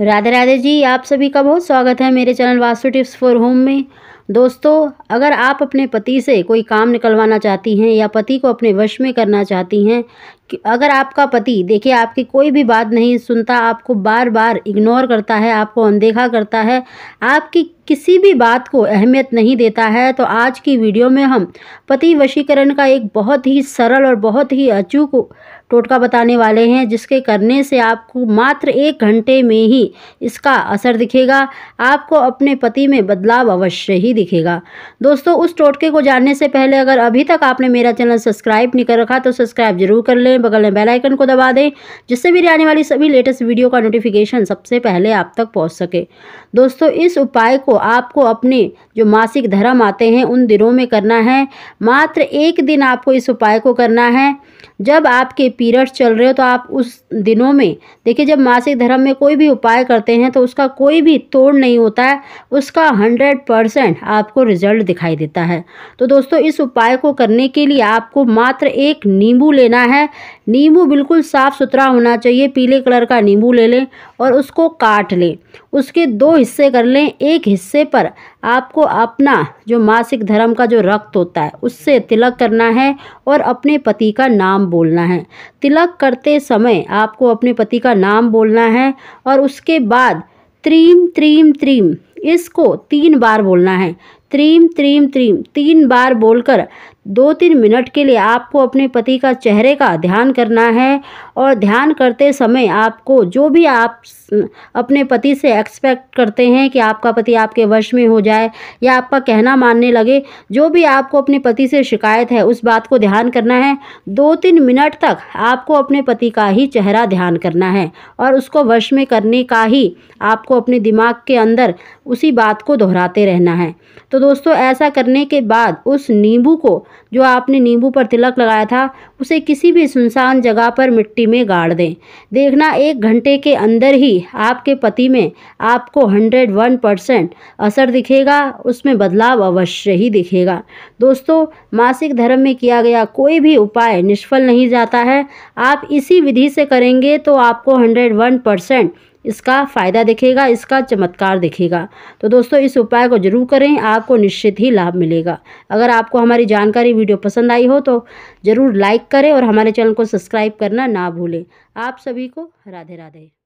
राधे राधे जी आप सभी का बहुत स्वागत है मेरे channel Vastu tips for home में दोस्तों अगर आप अपने पति से कोई काम निकलवाना चाहती हैं या पति को अपने वश में करना चाहती हैं अगर आपका पति देखिए आपकी कोई भी बात नहीं सुनता आपको बार बार इग्नोर करता है आपको अनदेखा करता है आपकी किसी भी बात को अहमियत नहीं देता है तो आज की वीडियो में हम पति वशीकरण का एक बहुत ही सरल और बहुत ही अचूक टोटका बताने वाले हैं जिसके करने से आपको मात्र एक घंटे में ही इसका असर दिखेगा आपको अपने पति में बदलाव अवश्य ही दिखेगा दोस्तों उस टोटके को जानने से पहले अगर अभी तक आपने मेरा चैनल सब्सक्राइब नहीं कर रखा तो सब्सक्राइब जरूर कर लें बगल में बेलाइकन को दबा दें जिससे मेरी आने वाली सभी लेटेस्ट वीडियो का नोटिफिकेशन सबसे पहले आप तक पहुँच सके दोस्तों इस उपाय को आपको अपने जो मासिक धर्म आते हैं उन दिनों में करना है मात्र एक दिन आपको इस उपाय को करना है जब आपके पीरियड्स चल रहे हो तो आप उस दिनों में देखिए जब मासिक धर्म में कोई भी उपाय करते हैं तो उसका कोई भी तोड़ नहीं होता है उसका हंड्रेड परसेंट आपको रिजल्ट दिखाई देता है तो दोस्तों इस उपाय को करने के लिए आपको मात्र एक नींबू लेना है नींबू बिल्कुल साफ़ सुथरा होना चाहिए पीले कलर का नींबू ले लें और उसको काट लें उसके दो हिस्से कर लें एक हिस्से पर आपको अपना जो मासिक धर्म का जो रक्त होता है उससे तिलक करना है और अपने पति का नाम नाम बोलना है तिलक करते समय आपको अपने पति का नाम बोलना है और उसके बाद त्रीम त्रीम त्रीम इसको तीन बार बोलना है त्रीम त्रीम त्रीम तीन बार बोलकर दो तीन मिनट के लिए आपको अपने पति का चेहरे का ध्यान करना है और ध्यान करते समय आपको जो भी आप अपने पति से एक्सपेक्ट करते हैं कि आपका पति आपके वश में हो जाए या आपका कहना मानने लगे जो भी आपको अपने पति से शिकायत है उस बात को ध्यान करना है दो तीन मिनट तक आपको अपने पति का ही चेहरा ध्यान करना है और उसको वश में करने का ही आपको अपने दिमाग के अंदर उसी बात को दोहराते रहना है तो दोस्तों ऐसा करने के बाद उस नींबू को जो आपने नींबू पर तिलक लगाया था उसे किसी भी सुनसान जगह पर मिट्टी में गाड़ दें देखना एक घंटे के अंदर ही आपके पति में आपको हंड्रेड वन परसेंट असर दिखेगा उसमें बदलाव अवश्य ही दिखेगा दोस्तों मासिक धर्म में किया गया कोई भी उपाय निष्फल नहीं जाता है आप इसी विधि से करेंगे तो आपको हंड्रेड वन परसेंट इसका फ़ायदा दिखेगा इसका चमत्कार दिखेगा तो दोस्तों इस उपाय को ज़रूर करें आपको निश्चित ही लाभ मिलेगा अगर आपको हमारी जानकारी वीडियो पसंद आई हो तो ज़रूर लाइक करें और हमारे चैनल को सब्सक्राइब करना ना भूलें आप सभी को राधे राधे